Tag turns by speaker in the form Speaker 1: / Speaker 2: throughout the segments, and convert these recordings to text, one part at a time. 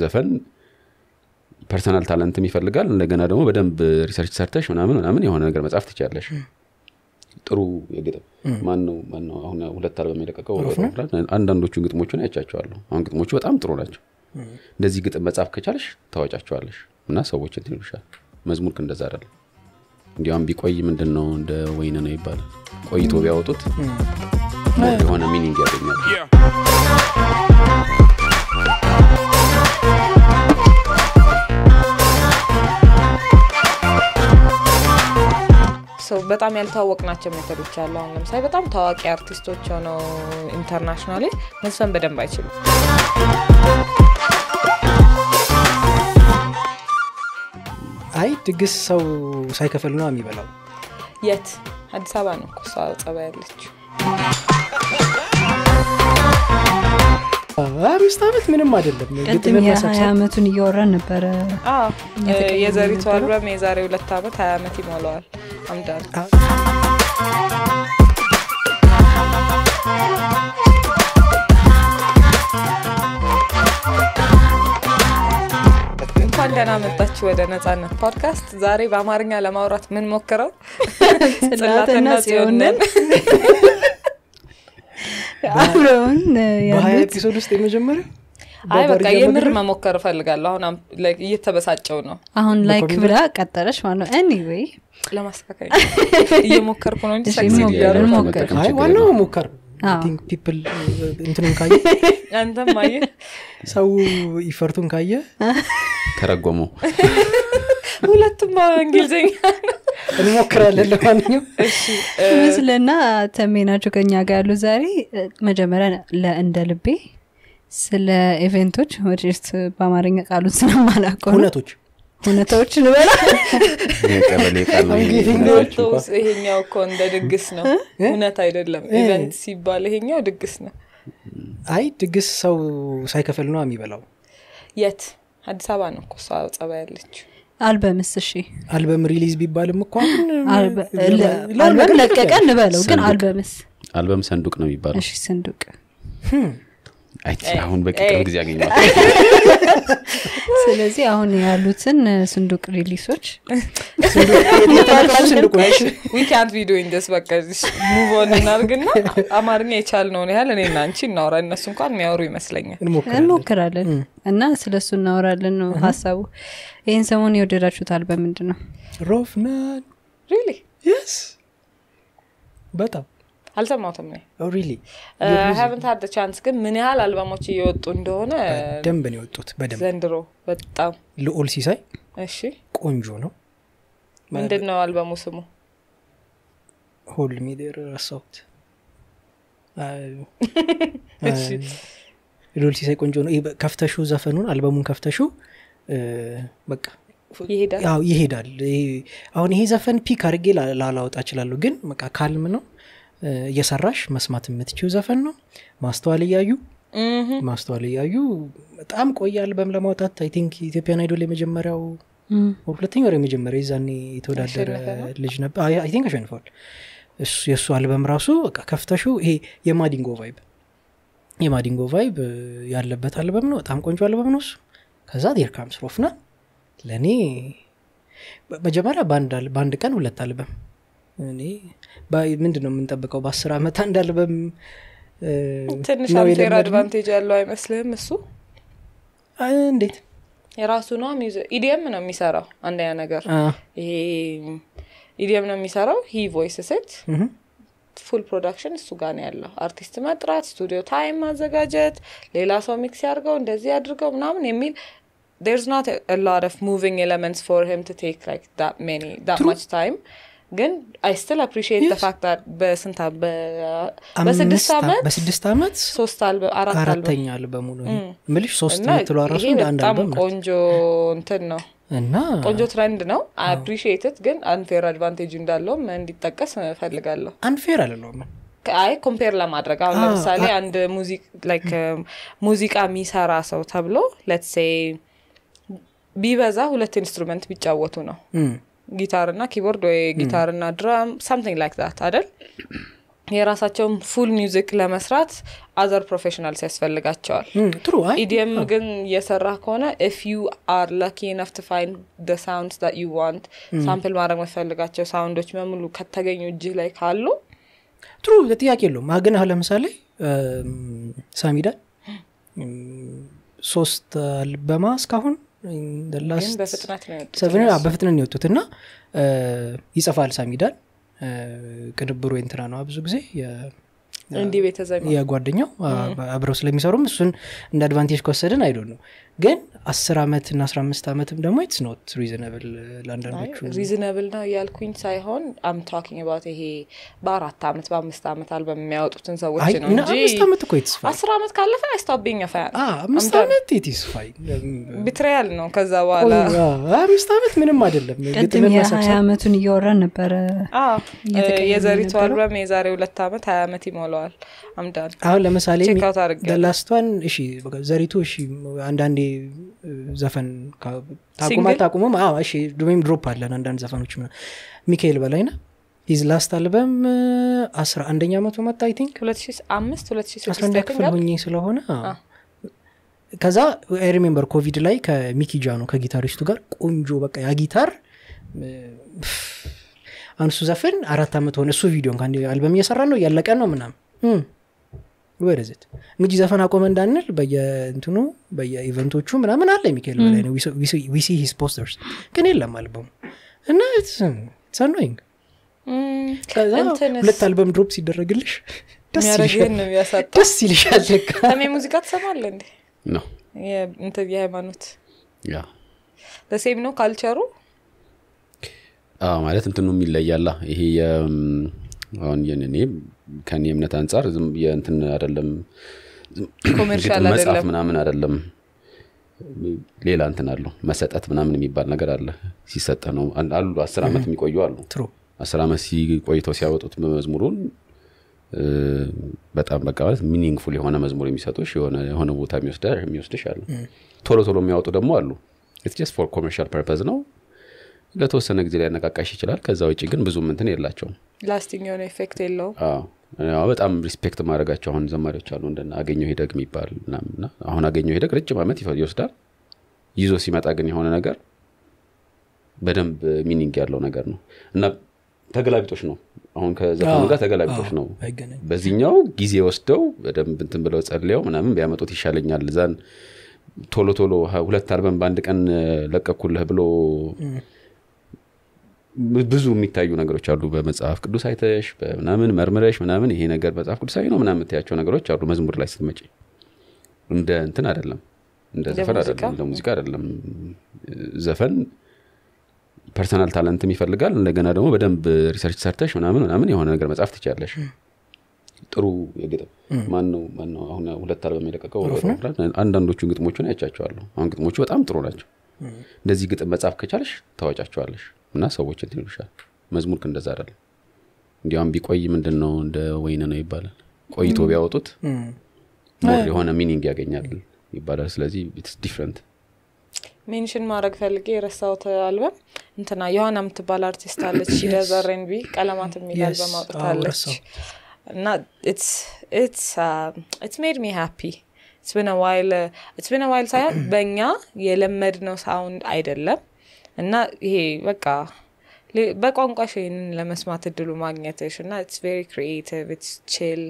Speaker 1: ዘፈን ፐርሰናል ታለንትም ይፈልጋል እንደገና ደግሞ በደንብ ሪሰርች ሰርተሽ ምናምን ምናምን የሆነ ነገር መጽሐፍ ትችያለሽ ጥሩ የግጥም ማን ነው ማን ነው አሁን ሁለት አልበም የለቀቀው አንዳንዶቹን ግጥሞቹን አይቻቸዋለሁ አሁን ግጥሞቹ በጣም ጥሩ ናቸው እንደዚህ ግጥም መጽሐፍ ከቻለሽ ታወጫቸዋለሽ እና ሰዎች እንትን ይሉሻል መዝሙር እንደዛ አይደለም እንዲያውም ቢቆይ ምንድን ነው እንደ ወይን ነው ይባላል ቆይቶ ቢያወጡት የሆነ ሚኒንግ ያገኛል
Speaker 2: ሰው በጣም ያልተዋወቅናቸው ሜተዶች አሉ። አሁን ለምሳሌ በጣም ታዋቂ አርቲስቶች ሆነው ኢንተርናሽናሊ መዝፈን በደንብ አይችሉም።
Speaker 3: አይ ድግስ ሰው ሳይከፍል ነው የሚበላው።
Speaker 2: የት? አዲስ አበባ ነው እኮ ጸባ ያለችው።
Speaker 4: አምስት ዓመት ምንም አይደለም። ቅድም ዓመቱን እያወራን ነበረ።
Speaker 2: የዘሪቱ አልበም የዛሬ ሁለት ዓመት ሀያ ዓመት ይሞላዋል አምዳል እንኳን ደህና መጣችሁ ወደ ነጻነት ፖድካስት። ዛሬ በአማርኛ ለማውራት ምን ሞክረው ጽላትና ጽዮንን
Speaker 4: አብረውን
Speaker 3: በሀያ ኤፒሶድ
Speaker 2: ውስጥ የመጀመሪያ አይ በቃ የምር መሞከር እፈልጋለሁ አሁን እየተበሳጨው ነው አሁን ላይክ ብላ
Speaker 4: ቀጠለች ማለት ነው
Speaker 2: ኤኒዌይ ለማስተካከል እየሞከርኩ ነው እንጂ ዋናው
Speaker 1: መሞከር
Speaker 3: ፒፕል uh, እንትንን ካየ
Speaker 2: አንተም አየ ሰው
Speaker 3: ይፈርቱን ካየ
Speaker 1: ተረጎመው
Speaker 4: ሁለቱም እንግሊዝኛ ነው
Speaker 1: እንሞክራለን። ለማንኛው
Speaker 4: ምስልና ተሜ ናቸው ከኛ ጋር ያሉ ዛሬ። መጀመሪያ ለእንደ ልቤ ስለ ኢቨንቶች ወጭስ በአማርኛ ቃሉን ስለማላቆ ነው እውነታዎች
Speaker 2: ንበላይሄኛው እኮ እንደ ድግስ ነው እውነት አይደለም ኢቨንት ሲባል ይሄኛው ድግስ ነው
Speaker 3: አይ ድግስ ሰው ሳይከፈል ነው የሚበላው
Speaker 2: የት አዲስ አበባ ነው እኮ ጸባ ያለችው
Speaker 4: አልበምስ እሺ አልበም ሪሊዝ ቢባልም እኮ አልበም ለቀቀ እንበለው ግን አልበምስ
Speaker 1: አልበም ሰንዱቅ ነው የሚባለው እሺ ሰንዱቅ hm. አሁን በቅቅም ጊዜ አገኘ
Speaker 4: ስለዚህ አሁን ያሉትን ስንዱቅ ሪሊሶች
Speaker 2: ዊካንት ቪዲዮ ኢንደስ በቃ አማርኛ የቻልነውን ያህል እኔና አንቺ እናውራ እነሱ እንኳን የሚያወሩ ይመስለኛል
Speaker 4: እንሞክራለን እና ስለ እሱ እናወራለን ነው ሀሳቡ ይህን ሰሞን የወደዳችሁታል በምንድን ነው
Speaker 2: ሮፍናን ሪሊ የስ በጣም አልሰማሁትም ሀቨንት ሀድ ቻንስ ግን ምን ያህል አልበሞች እየወጡ እንደሆነ ደንብ ነው የወጡት በደንብ ዘንድሮ በጣም ልኦል ሲሳይ እሺ ቆንጆ ነው ምንድን ነው አልበሙ ስሙ
Speaker 3: ሆል ሚደር ረሳሁት ልኦል ሲሳይ ቆንጆ ነው ከፍተሹ ዘፈኑን አልበሙን ከፍተሹ በቃ ይሄዳል ይሄዳል አሁን ይሄ ዘፈን ፒክ አድርጌ ላላወጣ እችላለሁ ግን በቃ ካልም ነው እየሰራሽ መስማት የምትችው ዘፈን ነው ማስተዋል እያዩ ማስተዋል እያዩ በጣም ቆየ አልበም ለማውጣት አይ ቲንክ ኢትዮጵያን አይዶል የመጀመሪያው ሁለተኛ ወር የመጀመሪያ ይዛኔ የተወዳደረ ልጅ ነበር አይ ቲንክ የእሱ አልበም ራሱ ከፍተሹ ይሄ የማዲንጎ ቫይብ የማዲንጎ ቫይብ ያለበት አልበም ነው በጣም ቆንጆ አልበም ነው እሱ ከዛ ዴርካም ስሮፍና ለእኔ መጀመሪያ በአንድ ቀን ሁለት አልበም እኔ ምንድን ነው የምንጠብቀው በአስር ዓመት አንድ አልበም
Speaker 2: ትንሽ አምቴር አድቫንቴጅ ያለው አይመስልህም እሱ እንዴት የራሱ ነው ኢዲየም ነው የሚሰራው አንደኛ ነገር ይሄ ኢዲየም ነው የሚሰራው ሂ ቮይስ ሴት ፉል ፕሮዳክሽን እሱ ጋር ነው ያለው አርቲስት መጥራት ስቱዲዮ ታይም ማዘጋጀት ሌላ ሰው ሚክስ ያድርገው እንደዚህ ያድርገው ምናምን የሚል ርስ not a lot of moving elements for ቴክ to take like ግን አይ አፕሪት ተፋክታር ተፋክት በስንት በስድስት ዓመት በስድስት ዓመት ሶስት አራተኛ አልበሙ በሙሉ ምልሽ ሶስት ምትለ ራሱ በጣም ቆንጆ እንትን ነው እና ቆንጆ ትረንድ ነው አፕሪሽትት ግን አንፌር አድቫንቴጅ እንዳለውም እንዲጠቀስ ፈልጋለሁ አንፌር አለለውም አይ ኮምፔር ለማድረግ አሁን ለምሳሌ አንድ ሙዚቃ የሚሰራ ሰው ተብሎ ለትሴ ቢበዛ ሁለት ኢንስትሩመንት ቢጫወቱ ነው ጊታር ጊታርና ኪቦርድ ወይ ጊታር ጊታርና ድራም ሳምቲንግ ላይክ ዛት አደል የራሳቸውን ፉል ሚውዚክ ለመስራት አዘር ፕሮፌሽናልስ ያስፈልጋቸዋል ኢዲኤም e ግን የሰራ ከሆነ ኢፍ ዩ አር ለኪ ነፍ ቱ ፋይንድ ደ ሳውንድስ ዳት ዩ ዋንት ሳምፕል ማድረግ መፈልጋቸው ሳውንዶች በሙሉ ከተገኙ እጅህ ላይ ካሉ
Speaker 3: ትሩ ለጥያቄ የለውም ማግን አሁን ለምሳሌ ሳሚዳ ሶስት አልበማ እስካሁን በፍጥነት ነው የወጡት እና ይጽፋል ሳሚዳል ቅንብሩ የንትና ነው ብዙ ጊዜ እንዲህ የጓደኛው አብረው ስለሚሰሩም እሱን እንደ አድቫንቴጅ ከወሰድን አይዶ ነው ግን አስር ዓመት እና አስራ አምስት ዓመትም ደግሞ ኢትስ ኖት ሪዝነብል ለአንዳንዶቹ ሪዝነብል
Speaker 2: ነው እያልኩኝ ሳይሆን አም ታኪንግ ባት ይሄ በአራት ዓመት በአምስት ዓመት አል በሚያወጡትን ሰዎች ነው እንጂአምስት ዓመት እኮ ይትስፋ አስር ዓመት ካለፈ አይስታብኝ ፋያል አምስት
Speaker 3: ዓመት ኢትስ
Speaker 2: ፋይን ቢትሪያል ነው ከዛ በኋላ
Speaker 4: አምስት ዓመት ምንም አይደለም
Speaker 2: ቅድም የሀያ
Speaker 4: ዓመቱን እየወራን ነበረ
Speaker 2: የዘሪቱ አልበም የዛሬ ሁለት ዓመት ሀያ ዓመት ይሞላዋል አምደዋል አምዳል
Speaker 3: አሁን ለምሳሌ ለላስቷን እሺ ዘሪቱ እሺ አንዳንዴ ዘፈን ታቁማ ታቁምም እሺ ወይም ድሮፕ አለን አንዳንድ ዘፈኖች ሚካኤል በላይ ና ሂዝ ላስት አልበም አስራ አንደኛ መቶ መጣ አይ ክፍል
Speaker 2: ሆኜ ስለሆነ
Speaker 3: ከዛ ሪሜምበር ኮቪድ ላይ ከሚኪ ጃኖ ከጊታሪስቱ ጋር ቆንጆ በቃ ያ ጊታር አንሱ ዘፍን አራት ዓመት ሆነ እሱ ቪዲዮ እንኳን አልበም እየሰራ ነው እያለቀ ነው ምናምን ወደዚት እንግዲህ ዘፈን አቆመ እንዳንል በየእንትኑ በየኢቨንቶቹ ምናምን አለ የሚካኤል በላይ ነው ዊሲ ሂስ ፖስተርስ ግን የለም አልበሙ እና ሰኖይንግ ሁለት አልበም ድሮፕ ሲደረግልሽ
Speaker 2: ደስ ይልሻል ሰሜ ሙዚቃ ትሰማለ እንዴ የሃይማኖት ለሴም ነው ካልቸሩ
Speaker 1: ማለት እንትኑ የሚለያላ ይሄ አሁን እኔ ከኔ እምነት አንጻር የእንትን አደለም መጽሐፍ ምናምን አደለም ሌላ እንትን አለው መሰጠት ምናምን የሚባል ነገር አለ ሲሰጠ ነው አሉ አስር ዓመት የሚቆዩ አሉ አስር ዓመት ሲቆይተው ሲያወጡት መዝሙሩን በጣም በቃ ማለት ሚኒንግፉል የሆነ መዝሙር የሚሰጡሽ የሆነ ቦታ የሚወስደሽ አለ ቶሎ ቶሎ የሚያወጡ ደግሞ አሉ ስ ፎር ኮመርሻል ፐርፐዝ ነው ለተወሰነ ጊዜ ሊያነቃቃሽ ይችላል ከዛ ውጭ ግን ብዙ ምንትን የላቸውም
Speaker 2: ላስቲንግ የሆነ ኤፌክት የለውም
Speaker 1: በጣም ሪስፔክት ማድረጋቸው አሁን ዘማሪዎች አሉ እንደ አገኘ ሄደግ የሚባል ምናምና አሁን አገኘው ሄደግ ረጅም ዓመት ይወስዳል ይዞ ሲመጣ ግን የሆነ ነገር በደንብ ሚኒንግ ያለው ነገር ነው እና ተገላቢጦች ነው አሁን ከዘፈኑ ጋር ተገላቢጦች ነው በዚህኛው ጊዜ ወስደው በደንብ እንትን ብለው ጸልየው ምናምን ቢያመጡት ይሻለኛል ዛን ቶሎ ቶሎ ሁለት አልበን በአንድ ቀን ለቀኩልህ ብሎ ብዙ የሚታዩ ነገሮች አሉ በመጽሐፍ ቅዱስ አይተሽ ምናምን መርምረሽ ምናምን ይሄ ነገር መጽሐፍ ቅዱሳዊ ነው ምናምን ምትያቸው ነገሮች አሉ መዝሙር ላይ ስትመጪ እንደ እንትን አይደለም እንደ ዘፈን አይደለም እንደ ሙዚቃ አደለም ዘፈን ፐርሰናል ታለንትም ይፈልጋል እንደገና ደግሞ በደንብ ሪሰርች ሰርተሽ ምናምን ምናምን የሆነ ነገር መጽሐፍ ትችያለሽ ጥሩ የግጥም ማን ነው ነው አሁን ሁለት አልበም የለቀቀው አንዳንዶቹን ግጥሞቹን ያቻቸዋለሁ አሁን ግጥሞቹ በጣም ጥሩ ናቸው እንደዚህ ግጥም መጽሐፍ ከቻለሽ ታዋጫቸዋለሽ እና ሰዎች እንትን ይሉሻል መዝሙር እንደዛ አይደለም እንዲያውም ቢቆይ ምንድን ነው እንደ ወይን ነው ይባላል ቆይቶ ቢያወጡት ሞር የሆነ ሚኒንግ ያገኛል ይባላል ስለዚህ ኢትስ ዲፍረንት
Speaker 2: ሜንሽን ማድረግ ፈልጌ የረሳውት አልበም እንትና የሆነ የምትባል አርቲስት አለች ሂደዘሬን ቢ ቀለማት የሚል አልበም አውጥታለች እና ኢትስ ሜድ ሚ ሃፒ ኢትስ ብን ዋይል ሳይሆን በእኛ የለመድ ነው ሳውንድ አይደለም እና ይሄ በቃ በቋንቋሽ ይህንን ለመስማት እድሉ ማግኘትሽ እና ስ ቬሪ ክሪኤቲቭ ስ ችል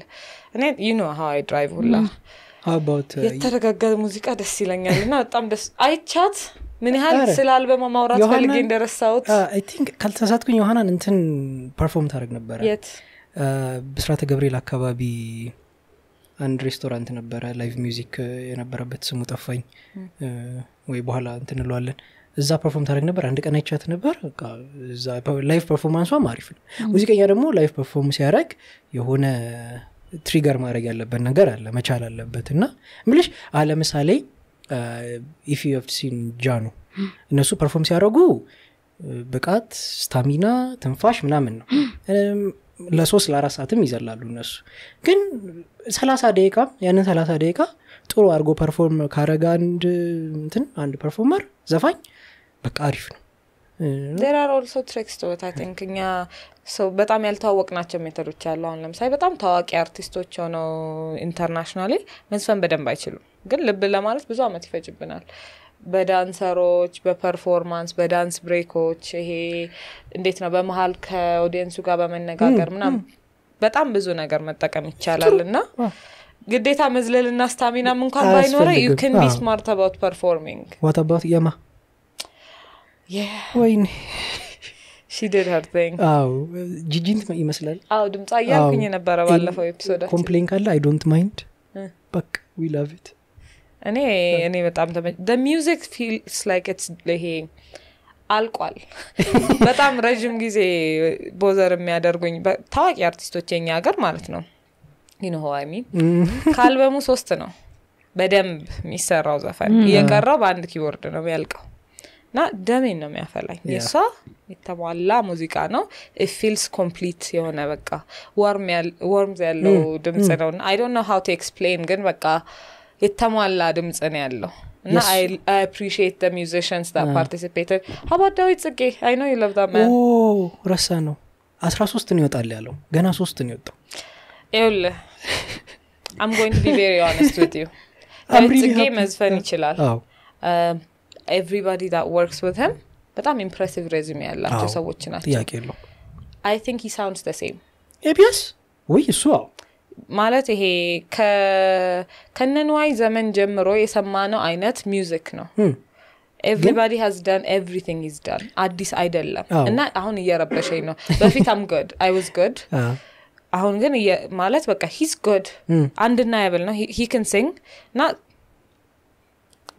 Speaker 2: ዩ ኖ ሀ አይ ድራይቭ ሁላ mm. uh, የተረጋጋ ሙዚቃ ደስ ይለኛል እና በጣም ደስ አይቻት ምን ያህል ስለ አልበማ ማውራት ፈልጌ እንደረሳሁት ካልተሳትኩኝ
Speaker 3: ዮሀናን እንትን ፐርፎርም ታደረግ ነበረ የት ብስራተ ገብርኤል አካባቢ አንድ ሬስቶራንት ነበረ ላይቭ ሚዚክ የነበረበት ስሙ ጠፋኝ ወይ በኋላ እንትንለዋለን እንለዋለን እዛ ፐርፎርም ታደረግ ነበር አንድ ቀን አይቻት ነበር ላይፍ ፐርፎርማንሷም አሪፍ ነው ሙዚቀኛ ደግሞ ላይፍ ፐርፎርም ሲያደረግ የሆነ ትሪገር ማድረግ ያለበት ነገር አለ መቻል አለበት እና ምልሽ አለምሳሌ ኢፊሲን ጃኑ እነሱ ፐርፎርም ሲያደረጉ ብቃት ስታሚና ትንፋሽ ምናምን ነው ለሶስት ለአራት ሰዓትም ይዘላሉ እነሱ ግን ሰላሳ ደቂቃ ያንን ሰላሳ ደቂቃ ጥሩ አድርጎ ፐርፎርም ካረገ አንድ እንትን አንድ ፐርፎርመር ዘፋኝ በቃ አሪፍ ነው
Speaker 2: ሌራር ኦልሶ ትሬክስ ቶት አይ ቲንክ እኛ ሰው በጣም ያልተዋወቅ ናቸው ሜተዶች ያሉ አሁን ለምሳሌ በጣም ታዋቂ አርቲስቶች ሆነው ኢንተርናሽናሊ መዝፈን በደንብ አይችሉም ግን ልብ ለማለት ብዙ አመት ይፈጅብናል በዳንሰሮች በፐርፎርማንስ በዳንስ ብሬኮች ይሄ እንዴት ነው በመሀል ከኦዲየንሱ ጋር በመነጋገር ምናም በጣም ብዙ ነገር መጠቀም ይቻላል እና ግዴታ መዝለልና ስታሚናም እንኳን ባይኖረ ዩ ቢ ስማርት አባውት ፐርፎርሚንግ
Speaker 3: ዋት አባውት የማ yeah ወይኔ
Speaker 2: ሺድድ አዎ
Speaker 3: ጂጂን ይመስላል አዎ ድምፅ አያልኩኝ ነበረ ባለፈው ኤፒሶዳችን ኮምፕሌን ካለ አይ ዶንት ማይንድ በቃ ዊ ላቭ ኢት
Speaker 2: እኔ እኔ በጣም ደ ሚውዚክ ፊልስ ላይክ ኢትስ ይሄ አልቋል በጣም ረዥም ጊዜ ቦዘር የሚያደርጉኝ ታዋቂ አርቲስቶች የኛ ሀገር ማለት ነው ይንሆዋሚን ከአልበሙ ሶስት ነው በደንብ የሚሰራው ዘፈን እየቀረው በአንድ ኪቦርድ ነው ያልቀው እና ደሜን ነው የሚያፈላኝ የእሷ የተሟላ ሙዚቃ ነው ፊልስ ኮምፕሊት የሆነ በቃ ወርምዝ ያለው ድምጽ ነው አይ ዶንት ነው ሀው ቱ ኤክስፕሌን ግን በቃ የተሟላ ድምጽ ነው ያለው እና አይ አፕሪሺየት ደ ሚዚሽንስ ዳ ፓርቲሲፔተድ ሀባት ዳዊት ጽጌ አይ ኖ ይለብ
Speaker 3: ረሳ ነው አስራ ሶስት ነው ይወጣል ያለው ገና ሶስት ነው ይወጣው
Speaker 2: ይውል አም ጎይንግ ቢ ቬሪ ኦነስት ዊት ዩ ጽጌ መዝፈን ይችላል everybody that works with him በጣም ኢምፕሬሲቭ ሬዚሜ ያላቸው ሰዎች ናቸው ጥያቄ የለው አይ ቲንክ ሂ ሳውንድስ ደ ሴም ኤቢያስ ወይ እሱ አዎ ማለት ይሄ ከነንዋይ ዘመን ጀምሮ የሰማነው አይነት ሚውዚክ ነው ኤቭሪባዲ ሀዝ ዳን ኤቭሪቲንግ ኢዝ ዳን አዲስ አይደለም እና አሁን እየረበሸኝ ነው በፊት አም ጎድ አይ ዋዝ ጎድ አሁን ግን ማለት በቃ ሂዝ ጎድ አንድና ያብል ነው ሂ ክን ሲንግ እና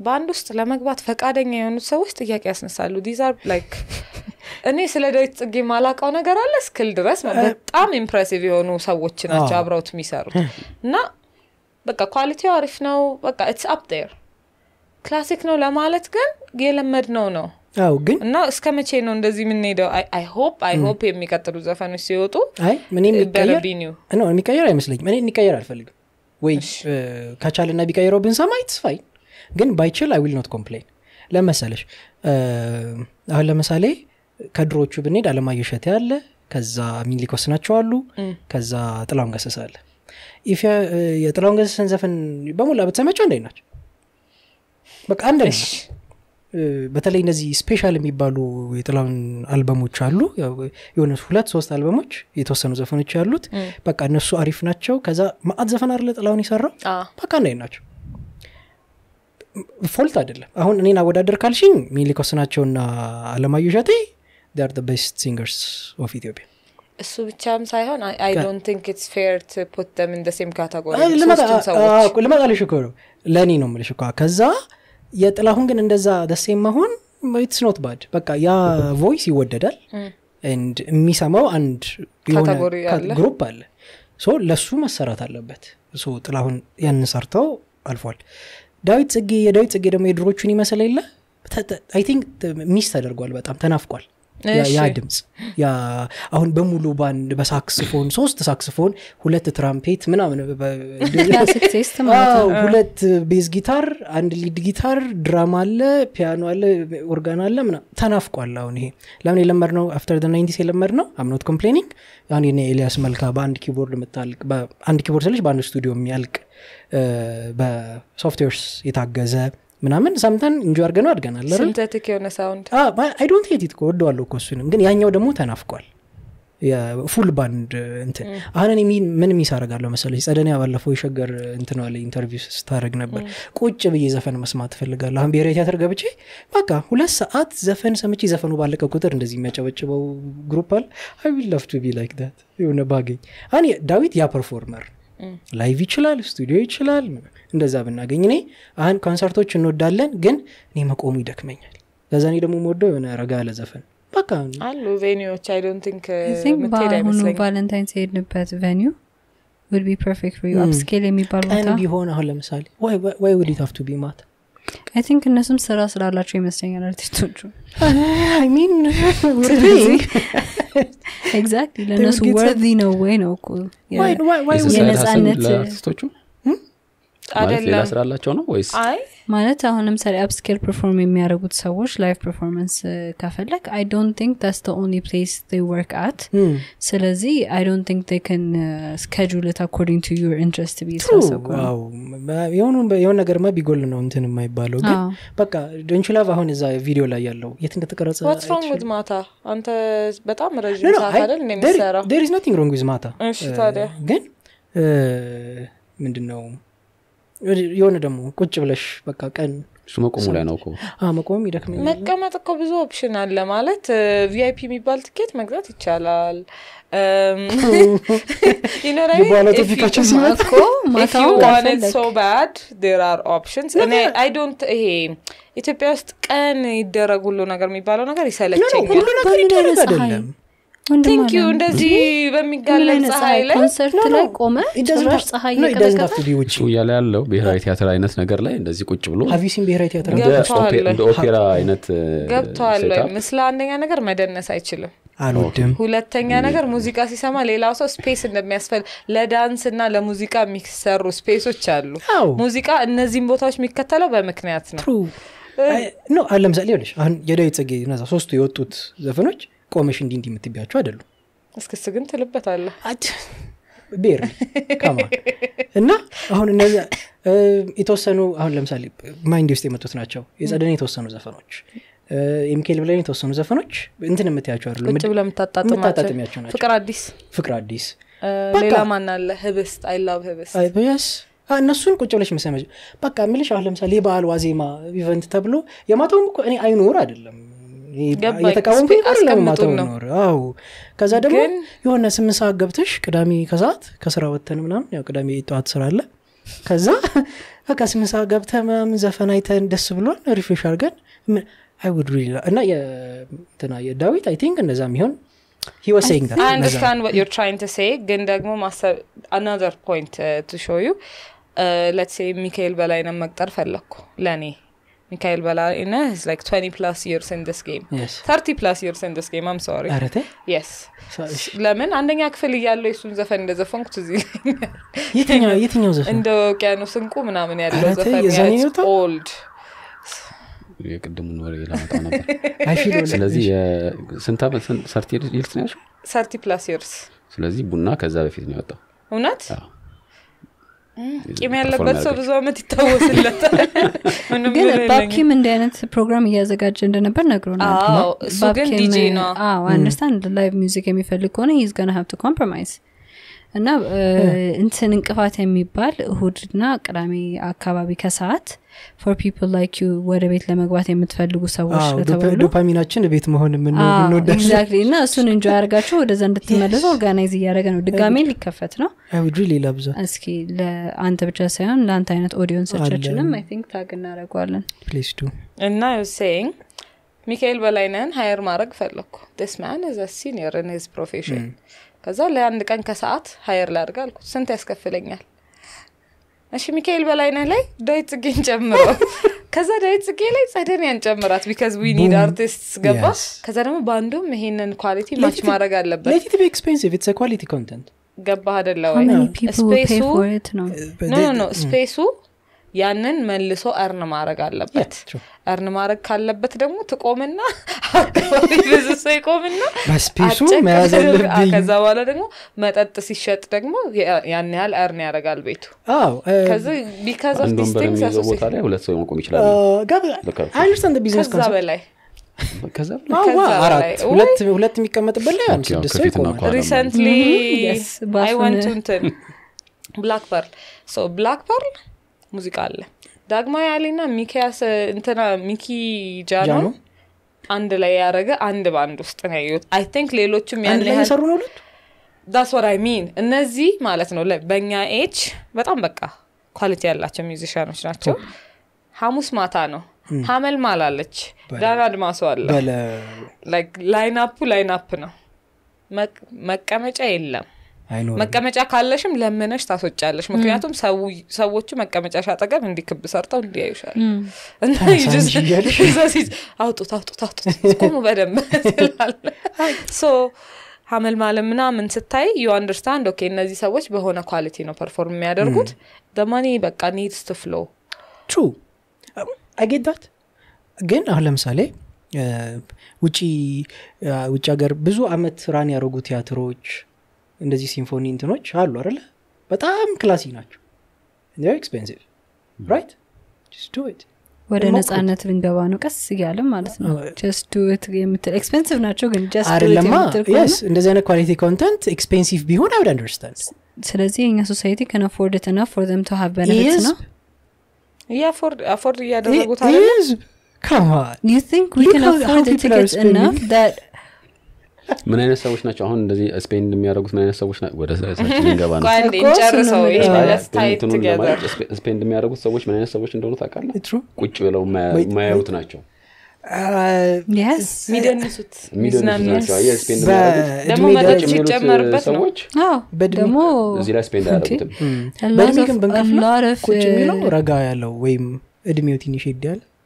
Speaker 2: በአንድ ውስጥ ለመግባት ፈቃደኛ የሆኑት ሰዎች ጥያቄ ያስነሳሉ ዲዛር ላይክ እኔ ስለ ዳዊት ጽጌ ማላቀው ነገር አለ እስክል ድረስ በጣም ኢምፕሬሲቭ የሆኑ ሰዎች ናቸው አብረውት የሚሰሩት እና በቃ ኳሊቲ አሪፍ ነው በቃ ኢትስ አፕ ዴር ክላሲክ ነው ለማለት ግን የለመድ ነው ነው አው ግን እና እስከ መቼ ነው እንደዚህ የምንሄደው አይ ሆፕ አይ ሆፕ የሚቀጥሉ ዘፈኖች ሲወጡ የሚቀየር አይመስለኝም እኔ እንዲቀየር
Speaker 3: አልፈልግም ወይ ከቻልና ቢቀይረው ብንሰማ ይትስፋይ ግን ባይችል አይ ዊል ኖት ኮምፕሌን ለመሰለሽ አሁን ለምሳሌ ከድሮቹ ብንሄድ አለማየሸት ያለ አለ ከዛ ሚሊኮስ ናቸው አሉ ከዛ ጥላውን ገሰሰ አለ የጥላውን ገሰሰን ዘፈን በሞላ ብትሰሚያቸው አንድ ናቸው በቃ አንደ በተለይ እነዚህ ስፔሻል የሚባሉ የጥላውን አልበሞች አሉ የሆነ ሁለት ሶስት አልበሞች የተወሰኑ ዘፈኖች ያሉት በቃ እነሱ አሪፍ ናቸው ከዛ ማአት ዘፈን አለ ጥላውን የሰራው በቃ አንድ ናቸው ፎልት አይደለም አሁን እኔን አወዳደር ካልሽኝ ሚሊኮስናቸውና አለማየሁ ሻቴ ር ቤስት ሲንገርስ ኦፍ ኢትዮጵያ
Speaker 2: እሱ ብቻም ሳይሆን አይ ዶንት
Speaker 3: ነው ለእኔ ነው ምልሽ እኳ ከዛ የጥላሁን ግን እንደዛ ደሴም መሆን ኢትስ ኖት ባድ በቃ ያ ቮይስ ይወደዳል ንድ የሚሰማው አንድ የሆነ ግሩፕ አለ ሶ ለሱ መሰራት አለበት ሶ ጥላሁን ያንን ሰርተው አልፏል ዳዊት ጽጌ የዳዊት ጽጌ ደግሞ የድሮቹን ይመስል የለ አይ ቲንክ ሚስ ተደርጓል። በጣም ተናፍቋል። ያ ድምፅ አሁን በሙሉ ባንድ በሳክስፎን ሶስት ሳክስፎን ሁለት ትራምፔት ምናምን ሁለት ቤዝ ጊታር አንድ ሊድ ጊታር ድራማ አለ ፒያኖ አለ ኦርጋን አለ ምና ተናፍቋል አሁን ይሄ ለምን የለመድ ነው አፍተር ናይንቲስ የለመድ ነው አምኖት ኮምፕሌኒንግ አሁን የኔ ኤልያስ መልካ በአንድ ኪቦርድ የምታልቅ በአንድ ኪቦርድ ስለች በአንድ ስቱዲዮ የሚያልቅ በሶፍትዌርስ የታገዘ ምናምን ሰምተን እንጆ አርገ ነው አድገናል
Speaker 2: ሲንተቲክ የሆነ ሳውንድ
Speaker 3: አይ ዶንት ወደዋለሁ እኮ ግን ያኛው ደግሞ ተናፍቋል ፉል ባንድ እንትን አሁን ምን ሚስ አረጋለሁ መሰለች ጸደኒያ ባለፈው የሸገር እንትን አለ ኢንተርቪው ስታደረግ ነበር ቁጭ ብዬ ዘፈን መስማት ትፈልጋለሁ አሁን ብሔራዊ ቲያትር ገብቼ በቃ ሁለት ሰዓት ዘፈን ሰምቼ ዘፈኑ ባለቀ ቁጥር እንደዚህ የሚያጨበጭበው ግሩፕ አለ አይ ዊል ላፍ ቱ ቢ ላይክ ዳት የሆነ ባገኝ አን ዳዊት ያ ፐርፎርመር ላይቭ ይችላል ስቱዲዮ ይችላል እንደዛ ብናገኝ እኔ አሁን ኮንሰርቶች እንወዳለን ግን እኔ መቆሙ ይደክመኛል ለዛ እኔ ደግሞ ወደው የሆነ ረጋ ለዘፈን
Speaker 2: በቃ አሉ ቬኒዎች አይ ዶንት ቲንክ
Speaker 4: በአሁኑ ውድ ቢ ፐርፌክት
Speaker 3: ቢሆን አሁን ለምሳሌ ወይ ውድ ሀፍቱ ቱ ቢ ማታ
Speaker 4: አይ ቲንክ እነሱም ስራ ስላላቸው ይመስለኛል አርቲስቶቹ ሚን ኤግዛክትሊ ለእነሱ ወርዚ ነው ወይ ነው እኮ የነጻነት
Speaker 1: ማለት ሌላ ስራ አላቸው ነው ወይስ አይ
Speaker 4: ማለት አሁንም ሰሪ አፕስኬል ፐርፎርም የሚያደርጉት ሰዎች ላይቭ ፐርፎርማንስ ከፈለግ አይ ዶንት ቲንክ ታስ ኦንሊ ፕሌስ ወርክ አት ስለዚህ አይ ዶንት ቲንክ ከን ስኬጁል ት አኮርዲንግ ቱ ዩር ኢንትረስት
Speaker 3: የሆነ ማ ቢጎል ነው እንትን የማይባለው ግን በቃ ዶንችላቭ አሁን እዛ ቪዲዮ ላይ ያለው የት እንደተቀረጸ
Speaker 2: ማታ አንተ በጣም ረዥም ሰዓት አይደል እንደሚሰራው
Speaker 3: ሮንግ ዊዝ ማታ ግን uh, ምንድን ነው የሆነ ደግሞ ቁጭ
Speaker 1: ብለሽ በቃ ቀን እሱ መቆሙ ላይ ነው
Speaker 3: መቆም ይደክም
Speaker 2: መቀመጥ እኮ ብዙ ኦፕሽን አለ ማለት ቪይፒ የሚባል ትኬት መግዛት ይቻላል ይሄ ኢትዮጵያ ውስጥ ቀን ይደረጉሉ ነገር የሚባለው ነገር ሁሉ ነገር ይሰለቸኛል ቲንክ እንደዚህ በሚጋለጥ ፀሐይ ላይ ኮንሰርት ላይ ቆመ
Speaker 1: እያለ ያለው ብሔራዊ ቲያትር አይነት ነገር ላይ እንደዚህ ቁጭ ብሎ ሀቪሲን ብሔራዊ ቲያትር እንደ ኦፔራ አይነት ገብተዋለ
Speaker 2: ምስለ አንደኛ ነገር መደነስ አይችልም አልወድም ሁለተኛ ነገር ሙዚቃ ሲሰማ ሌላው ሰው ስፔስ እንደሚያስፈል ለዳንስ እና ለሙዚቃ የሚሰሩ ስፔሶች አሉ ሙዚቃ እነዚህም ቦታዎች የሚከተለው በምክንያት ነው
Speaker 3: ኖ አለምሳሌ ሆነች አሁን የዳዊት ነዛ ሶስቱ የወጡት ዘፈኖች ቆመሽ እንዲ እንዲ የምትቢያቸው አይደሉም
Speaker 2: እስክስ ግን ትልበታለ ቤር ከማ
Speaker 3: እና አሁን እነዚያ የተወሰኑ አሁን ለምሳሌ ማይንድ ውስጥ የመጡት ናቸው የጸደን የተወሰኑ ዘፈኖች የሚካኤል ብለን የተወሰኑ ዘፈኖች እንትን የምትያቸው አለምታጣጥሚያቸው ናቸው ፍቅር አዲስ ፍቅር አዲስ
Speaker 2: ሌላ ማና አለ ህብስት አይላብ ህብስት
Speaker 3: እነሱን ቁጭ ብለሽ መሰመ በቃ ምልሽ አሁን ለምሳሌ የበዓል ዋዜማ ኢቨንት ተብሎ የማታውም እኔ አይኖር አይደለም እየተቃወምኩ ለማጠው ኖር አዎ ከዛ ደግሞ የሆነ ስምንት ሰዓት ገብተሽ ቅዳሜ ከሰዓት ከስራ ወተን ምናምን ያው ቅዳሜ የጠዋት ስራ አለ ከዛ በቃ ስምንት ሰዓት ገብተ ምናምን ዘፈን አይተን ደስ ብሎን ሪፍሬሽ አርገን አይውድ እና ትና የዳዊት አይ ቲንክ እንደዛ ሚሆን
Speaker 2: ግን ደግሞ ማሰብ አናዘር ፖይንት ቱ ሾዩ ለትሴ ሚካኤል በላይነን መቅጠር ፈለግኩ ለእኔ ሚካኤል በላይነ is like 20 plus years in ጌም game ፕላስ 30 plus years in this game I'm ለምን አንደኛ ክፍል እያለው የሱን ዘፈን እንደ ዘፈንኩ ትዝ ይለኛል የትኛው ዘፈን እንደ ውቅያኖስ እንቁ ምናምን ያለው ዘፈን ኦልድ
Speaker 1: የቅድሙን ወሬ ለመጣ ነበር ስለዚህ ስንት ሰርቲ ይርስ ነው
Speaker 2: ሰርቲ ፕላስ ይርስ
Speaker 1: ስለዚህ ቡና ከዛ በፊት ነው ያወጣው
Speaker 2: እውነት ቂም ያለበት ሰው ብዙ አመት ይታወስለታልግን ባኪም ባብኪም እንዲህ
Speaker 4: አይነት ፕሮግራም እያዘጋጀ እንደነበር ነግሮናል ግን ዲጄ ነው አንደርስታንድ ላይቭ ሚዚክ የሚፈልግ ከሆነ ይዝገና ሀብት ኮምፕሮማይዝ እና እንትን እንቅፋት የሚባል እሁድና ቅዳሜ አካባቢ ከሰዓት ፎር ፒፕል ላይክ ዩ ወደ ቤት ለመግባት የምትፈልጉ ሰዎች
Speaker 3: ዶፓሚናችን ቤት መሆን የምንወዳግዛክትሊ
Speaker 4: እና እሱን እንጆ ያደርጋችሁ ወደዛ እንድትመለሱ ኦርጋናይዝ እያደረገ ነው ድጋሜ ሊከፈት ነው ላብዛ እስኪ ለአንተ ብቻ ሳይሆን ለአንተ አይነት ኦዲዮን ኦዲየንሶቻችንም አይ
Speaker 2: ቲንክ ታግ እናደረጓለን እና ሴይንግ ሚካኤል በላይነን ሀየር ማድረግ ፈለግኩ ስ ማን ዝ ሲኒየር ፕሮፌሽን ከዛ ለአንድ ቀን ከሰዓት ሀየር ላድርግ አልኩት። ስንት ያስከፍለኛል? እሺ ሚካኤል በላይነህ ላይ ዳዊት ጽጌን ጨምሮ ከዛ ዳዊት ጽጌ ላይ ጸደን ያንጨምራት ቢካዝ ዊኒድ አርቲስት ገባ። ከዛ ደግሞ በአንዱም ይሄንን ኳሊቲ ማች ማድረግ
Speaker 3: አለበት። ኳሊቲ ኮንተንት
Speaker 2: ገባ አደለ ወይ ስፔሱ ስፔሱ ያንን መልሶ እርን ማድረግ አለበት። እርን ማድረግ ካለበት ደግሞ ትቆምና አካባቢ ብዙ ሰው ይቆምና በስፔሱ መያዝ አለብኝ። ከዛ በኋላ ደግሞ መጠጥ ሲሸጥ ደግሞ ያን ያህል እርን ያደርጋል ቤቱ። ቦታ ሁለት ሰው መቆም ይችላል። ከዛ በላይ
Speaker 3: ሁለት የሚቀመጥበት
Speaker 2: ላይ ብላክ ፐርል ብላክ ፐርል ሙዚቃ አለ ዳግማዊ አሌና ሚኪያስ እንትና ሚኪ ጃኖ አንድ ላይ ያደረገ አንድ በአንድ ውስጥ ነው ያየሁት አይ ቲንክ ሌሎችም ያን ላይ ነው ያህል ዳስ ወር አይ ሚን እነዚህ ማለት ነው በእኛ ኤች በጣም በቃ ኳሊቲ ያላቸው ሚዚሽያኖች ናቸው ሀሙስ ማታ ነው ሀመል ማላለች ዳን አድማሱ አለ ላይናፑ ላይናፕ ነው መቀመጫ የለም መቀመጫ ካለሽም ለምነሽ ታስወጫለሽ። ምክንያቱም ሰዎቹ ሻጠገብ አጠገብ እንዲክብ ሰርተው እንዲያዩሻል እና አውጡት አውጡት አውጡት ቁሙ በደንብ ስላለ ሶ ምናምን ስታይ ዩ አንደርስታንድ ኦኬ እነዚህ ሰዎች በሆነ ኳሊቲ ነው ፐርፎርም የሚያደርጉት ደማኔ በቃ ኒድስ ቱ ፍሎ ትሩ አጌዳት
Speaker 3: ግን አሁን ለምሳሌ ውጭ ውጭ ሀገር ብዙ አመት ራን ያደረጉ ቲያትሮች እንደዚህ ሲምፎኒ እንትኖች አሉ አይደለ በጣም ክላሲ ናቸው ኤክስፔንሲቭ ራይት hmm.
Speaker 4: ወደ ነጻነት ልንገባ ነው ቀስ እያለ ማለት ነው uh, የምትል ኤክስፔንሲቭ ናቸው ግን እንደዚህ
Speaker 3: አይነት ኳሊቲ ኮንተንት ኤክስፔንሲቭ ቢሆን አይ አንደርስታንድ
Speaker 4: ስለዚህ የኛ ሶሳይቲ ከን አፎርድ ትና ፎር ዘም ቱ ሀብ ነው
Speaker 1: ምን አይነት ሰዎች ናቸው አሁን እንደዚህ ስፔን እንደሚያደረጉት ምን አይነት ሰዎች ወደ ሳችን ልንገባ እንደሚያደረጉት ሰዎች ምን አይነት ሰዎች እንደሆኑ ታቃለ ቁጭ ብለው ማያዩት ናቸው uh,
Speaker 4: የሚደንሱት እዚህ uh,
Speaker 3: ያለው ወይም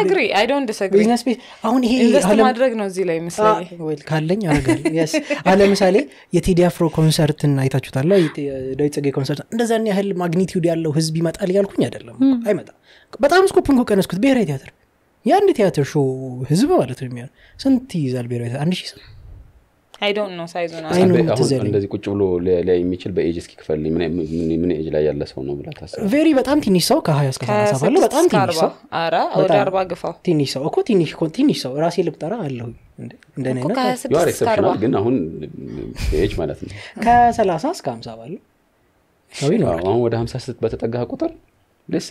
Speaker 2: አግሪ አይ ዶንት ዲስአግሪ ቤት አሁን ይሄ ማድረግ ነው እዚህ ላይ ይመስለኝ
Speaker 3: ካለኝ አረጋል የስ ለምሳሌ የቴዲ አፍሮ ኮንሰርትን አይታችሁታለ ዳዊት ኮንሰርት እንደዛን ያህል ማግኒቲዩድ ያለው ህዝብ ይመጣል ያልኩኝ አይደለም አይመጣ በጣም ስኮፕን ኮ ቀነስኩት ብሔራዊ ቲያትር የአንድ ቲያትር ሾ ህዝብ ማለት ነው የሚሆን ስንት ይይዛል ብሔራዊ አንድ ሺህ ሰው
Speaker 2: እንደዚህ
Speaker 1: ቁጭ ብሎ ሊያይ የሚችል በኤጅ እስኪ ክፈል ምን ኤጅ ላይ ያለ ሰው ነው ብላ
Speaker 3: ቬሪ በጣም ትንሽ ሰው ከሀያ እስከ ሰላሳ በጣም ትንሽ ሰው ወደ አርባ ግፋው ትንሽ ሰው እኮ ትንሽ ትንሽ ሰው ራሴ ልቁጠራ አለሁ
Speaker 1: እንደነግን ግን አሁን ኤጅ ማለት ነው
Speaker 3: ከሰላሳ እስከ ሀምሳ ባለው
Speaker 1: ሰው ይኖራል አሁን ወደ ሀምሳ ስት በተጠጋ ቁጥር ሌሴ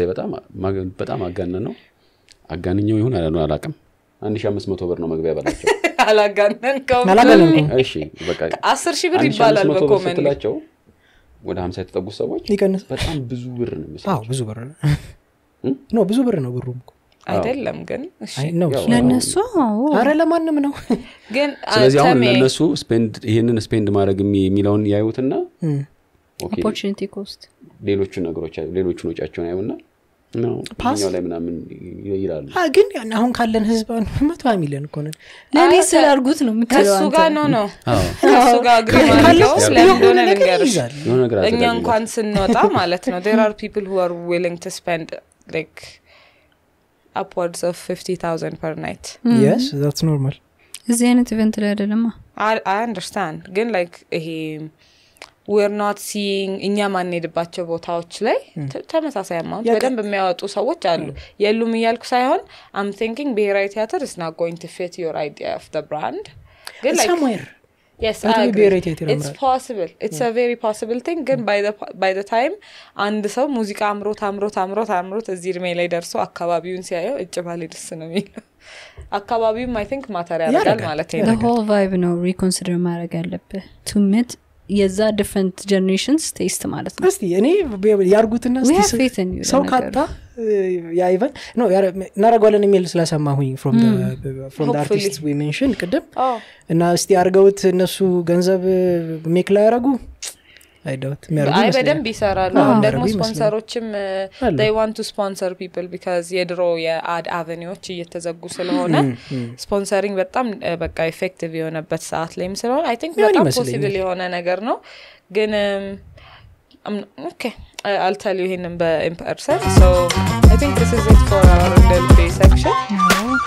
Speaker 1: በጣም አጋነ ነው አጋንኛው ይሁን አላቅም አንድ ሺህ አምስት መቶ ብር ነው መግቢያ በላቸው።
Speaker 2: አላጋነንከውም።
Speaker 1: ሺህ ብር ይባላል በኮመንት ወደ ሀምሳ የተጠጉ ሰዎች ይቀንስ በጣም ብዙ ብር ነው የሚመስላቸው። ብዙ ብር ነው ብዙ ብር ነው ብሩም አይደለም ግን
Speaker 2: ለነሱ አረ ለማንም ነው ግን ስለዚህ አሁን ለእነሱ
Speaker 1: ይህንን ስፔንድ ማድረግ የሚለውን ያዩትና ኦፖርቹኒቲ ኮስት ሌሎቹ ነገሮች ሌሎቹን ወጫቸውን ያዩና ኛው ላይ ምናምን ይላሉ
Speaker 3: ግን አሁን ካለን ህዝብ መቶ ሚሊዮን እኮ ነን ለእኔ ስላልጉት ነው ከሱ ጋር ነው ነው
Speaker 4: እኛ እንኳን ስንወጣ
Speaker 2: ማለት ነው ር አር ፒፕል ሁ አር ዊሊንግ ቱ ስፐንድ ላይክ አፕዋርድስ ኦፍ ፊፍቲ ታውዘንድ ፐር ናይት የስ
Speaker 3: ዛትስ ኖርማል
Speaker 4: እዚህ አይነት ኢቨንት ላይ አደለማ
Speaker 2: አይ አንደርስታንድ ግን ላይክ ይሄ ዌር ናት ሲይንግ እኛ ማንሄድባቸው ቦታዎች ላይ ተመሳሳይ አማውንት በደንብ የሚያወጡ ሰዎች አሉ የሉም እያልኩ ሳይሆን አም ቲንኪንግ ብሔራዊ ቲያትር ኢስ ናት ጎይንግ ቱ ፊት ዮር አይዲያ ኦፍ ደ ብራንድ ግን ግን ባይ ታይም አንድ ሰው ሙዚቃ አምሮት አምሮት አምሮት አምሮት እዚህ እድሜ ላይ ደርሶ አካባቢውን ሲያየው እጭ ባሌ ደስ ነው የሚለው አካባቢውም አይ ቲንክ ማተር ያደርጋል ማለት ነው
Speaker 4: ሆል ቫይብ ነው ሪኮንሲደር ማድረግ ያለብህ ቱምት የዛ ዲፍረንት ጀኔሬሽንስ ቴስት ማለት ነው እስቲ እኔ ያርጉትና ሰው ካጣ ያይቨን ኖ
Speaker 3: እናረጓለን የሚል ስለሰማሁኝ ፍሮም አርቲስት ሜንሽን ቅድም oh. እና እስቲ አርገውት እነሱ ገንዘብ ሜክ ላይ ያረጉ አይ በደንብ ይሰራሉ ደግሞ ስፖንሰሮችም
Speaker 2: ዋን ቱ ስፖንሰር ፒፕል ቢካዝ የድሮ የአድ አቨኒዎች እየተዘጉ ስለሆነ ስፖንሰሪንግ በጣም uh, በቃ ኤፌክቲቭ የሆነበት ሰዓት ላይም ስለሆነ አይ ቲንክ በጣም ፖሲብል የሆነ ነገር ነው ግን ኦኬ አልታል ይህንም በኢምፐርሰን ሶ አይ ቲንክ ስ ኢት ፎር አወር ሴክሽን